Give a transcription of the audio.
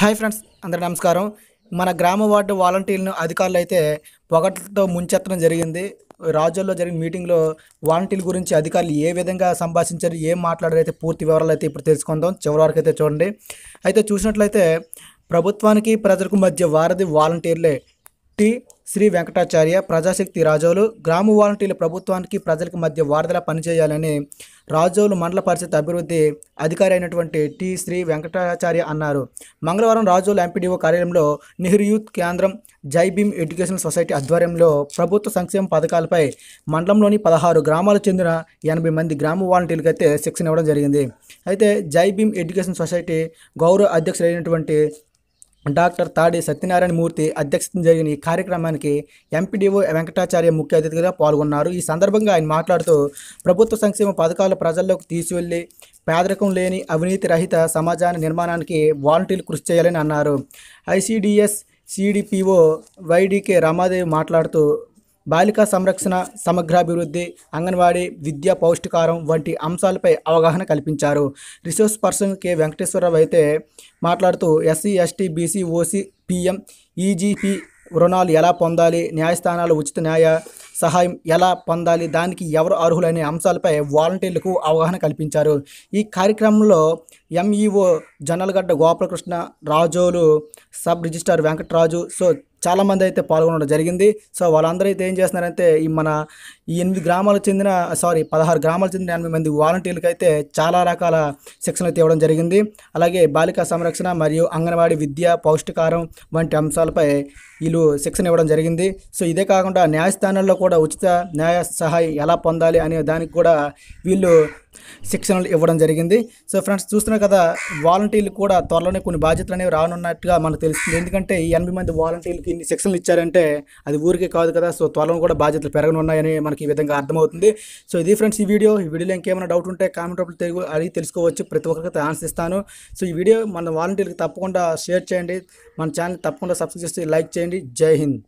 hi friends అందరి నమస్కారం మన గ్రామ వార్డు వాలంటీర్లను అధికారులు అయితే పొగట్లతో ముంచెత్తడం జరిగింది రాజుల్లో జరిగిన మీటింగ్లో వాలంటీర్ల గురించి అధికారులు ఏ విధంగా సంభాషించారు ఏం మాట్లాడారు అయితే పూర్తి వివరాలు అయితే ఇప్పుడు తెలుసుకుందాం చివరి వరకు అయితే చూడండి అయితే చూసినట్లయితే ప్రభుత్వానికి ప్రజలకు మధ్య వారధి వాలంటీర్లే టీ శ్రీ వెంకటాచార్య ప్రజాశక్తి రాజోలు గ్రామ వాలంటీర్ల ప్రభుత్వానికి ప్రజలకు మధ్య వారదల పనిచేయాలని రాజోలు మండల పరిషత్ అభివృద్ధి అధికారి అయినటువంటి టి శ్రీ వెంకటాచార్య అన్నారు మంగళవారం రాజోలు ఎంపీడీఓ కార్యాలయంలో నెహ్రూ యూత్ కేంద్రం భీమ్ ఎడ్యుకేషన్ సొసైటీ ఆధ్వర్యంలో ప్రభుత్వ సంక్షేమ పథకాలపై మండలంలోని పదహారు గ్రామాలకు చెందిన ఎనభై మంది గ్రామ వాలంటీర్లకు అయితే శిక్షణ ఇవ్వడం జరిగింది అయితే భీమ్ ఎడ్యుకేషన్ సొసైటీ గౌరవ అధ్యక్షులైనటువంటి డాక్టర్ తాడి సత్యనారాయణ మూర్తి అధ్యక్షతన జరిగిన ఈ కార్యక్రమానికి ఎంపీడీఓ వెంకటాచార్య ముఖ్య అతిథిగా పాల్గొన్నారు ఈ సందర్భంగా ఆయన మాట్లాడుతూ ప్రభుత్వ సంక్షేమ పథకాలు ప్రజల్లోకి తీసుకెళ్లి పేదరికం లేని అవినీతి రహిత సమాజాన్ని నిర్మాణానికి వాలంటీర్లు కృషి చేయాలని అన్నారు ఐసీడిఎస్ సిడిపిఓ వైడికే రామాదేవి మాట్లాడుతూ బాలికా సంరక్షణ సమగ్రాభివృద్ధి అంగన్వాడీ విద్య పౌష్టికారం వంటి అంశాలపై అవగాహన కల్పించారు రిసోర్స్ పర్సన్ కె వెంకటేశ్వరరావు అయితే మాట్లాడుతూ SC ST BC OC PM EGP రుణాలు ఎలా పొందాలి న్యాయస్థానాలు ఉచిత న్యాయ సహాయం ఎలా పొందాలి దానికి ఎవరు అర్హులనే అంశాలపై వాలంటీర్లకు అవగాహన కల్పించారు ఈ కార్యక్రమంలో MEO Janalgadda Gopalakrishna Razole sub registrar Venkataraju so చాలామంది అయితే పాల్గొనడం జరిగింది సో వాళ్ళందరూ అయితే ఏం చేస్తున్నారంటే ఈ మన ఈ ఎనిమిది గ్రామాలకు చెందిన సారీ పదహారు గ్రామాలకు చెందిన ఎనభై మంది వాలంటీర్లకు అయితే చాలా రకాల శిక్షణ అయితే ఇవ్వడం జరిగింది అలాగే బాలికా సంరక్షణ మరియు అంగన్వాడీ విద్య పౌష్టికారం వంటి అంశాలపై వీళ్ళు శిక్షణ ఇవ్వడం జరిగింది సో ఇదే కాకుండా న్యాయస్థానాల్లో కూడా ఉచిత న్యాయ సహాయం ఎలా పొందాలి అనే దానికి కూడా వీళ్ళు శిక్షణలు ఇవ్వడం జరిగింది సో ఫ్రెండ్స్ చూస్తున్నారు కదా వాలంటీర్లు కూడా త్వరలోనే కొన్ని బాధ్యతలు అనేవి రానున్నట్టుగా మనకు తెలుస్తుంది ఎందుకంటే ఈ ఎనభై మంది వాలంటీర్లకి ఇన్ని శిక్షణలు ఇచ్చారంటే అది ఊరికే కాదు కదా సో త్వరలో కూడా బాధ్యతలు పెరగనున్నాయని మనకి ఈ విధంగా అర్థమవుతుంది సో ఇది ఫ్రెండ్స్ ఈ వీడియో ఈ వీడియోలో ఇంకేమైనా డౌట్ ఉంటే కామెంట్ రూపంలో తెలుగు అడిగి తెలుసుకోవచ్చు ప్రతి ఒక్కరికి ఆన్సర్ ఇస్తాను సో ఈ వీడియో మన వాలంటీర్కి తప్పకుండా షేర్ చేయండి మన ఛానల్ తప్పకుండా సబ్స్క్రైబ్ చేసి లైక్ చేయండి జై హింద్